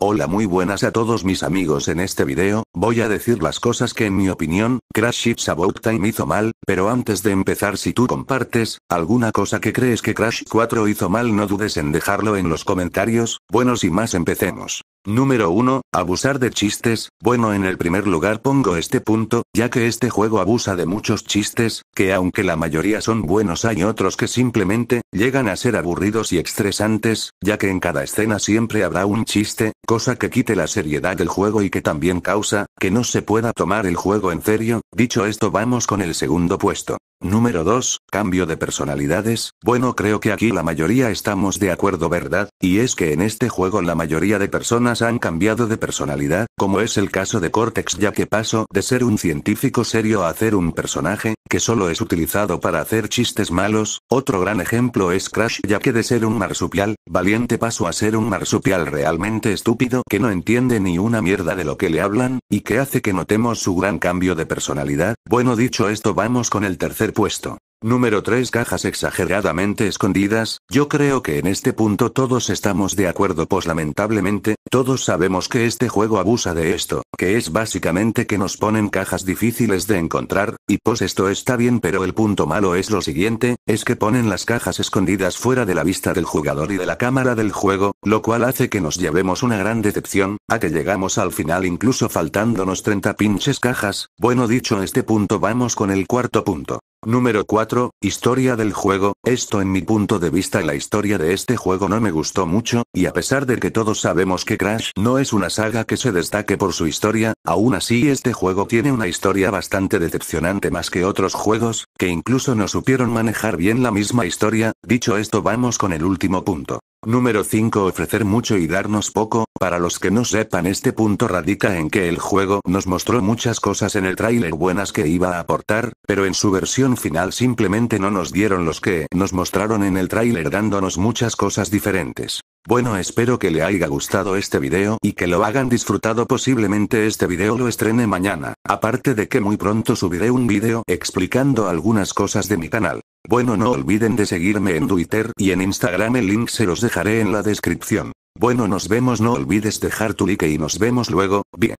Hola muy buenas a todos mis amigos en este video, Voy a decir las cosas que en mi opinión, Crash It's About Time hizo mal, pero antes de empezar si tú compartes, alguna cosa que crees que Crash 4 hizo mal no dudes en dejarlo en los comentarios, bueno y más empecemos. Número 1. Abusar de chistes. Bueno, en el primer lugar pongo este punto, ya que este juego abusa de muchos chistes, que aunque la mayoría son buenos hay otros que simplemente, llegan a ser aburridos y estresantes, ya que en cada escena siempre habrá un chiste, cosa que quite la seriedad del juego y que también causa, que no se pueda tomar el juego en serio, dicho esto vamos con el segundo puesto. Número 2. Cambio de personalidades. Bueno, creo que aquí la mayoría estamos de acuerdo, ¿verdad? Y es que en este juego la mayoría de personas han cambiado de personalidad, como es el caso de Cortex, ya que pasó de ser un científico serio a hacer un personaje, que solo es utilizado para hacer chistes malos. Otro gran ejemplo es Crash, ya que de ser un marsupial, valiente pasó a ser un marsupial realmente estúpido que no entiende ni una mierda de lo que le hablan, y que hace que notemos su gran cambio de personalidad. Bueno, dicho esto, vamos con el tercer puesto. Número 3. Cajas exageradamente escondidas. Yo creo que en este punto todos estamos de acuerdo, pues lamentablemente, todos sabemos que este juego abusa de esto, que es básicamente que nos ponen cajas difíciles de encontrar, y pues esto está bien, pero el punto malo es lo siguiente, es que ponen las cajas escondidas fuera de la vista del jugador y de la cámara del juego, lo cual hace que nos llevemos una gran decepción, a que llegamos al final incluso faltándonos 30 pinches cajas. Bueno dicho este punto, vamos con el cuarto punto. Número 4, historia del juego, esto en mi punto de vista la historia de este juego no me gustó mucho, y a pesar de que todos sabemos que Crash no es una saga que se destaque por su historia, aún así este juego tiene una historia bastante decepcionante más que otros juegos, que incluso no supieron manejar bien la misma historia, dicho esto vamos con el último punto. Número 5 Ofrecer mucho y darnos poco, para los que no sepan este punto radica en que el juego nos mostró muchas cosas en el tráiler buenas que iba a aportar, pero en su versión final simplemente no nos dieron los que nos mostraron en el tráiler dándonos muchas cosas diferentes. Bueno espero que le haya gustado este video y que lo hagan disfrutado posiblemente este video lo estrene mañana, aparte de que muy pronto subiré un video explicando algunas cosas de mi canal. Bueno no olviden de seguirme en Twitter y en Instagram el link se los dejaré en la descripción. Bueno nos vemos no olvides dejar tu like y nos vemos luego, bien.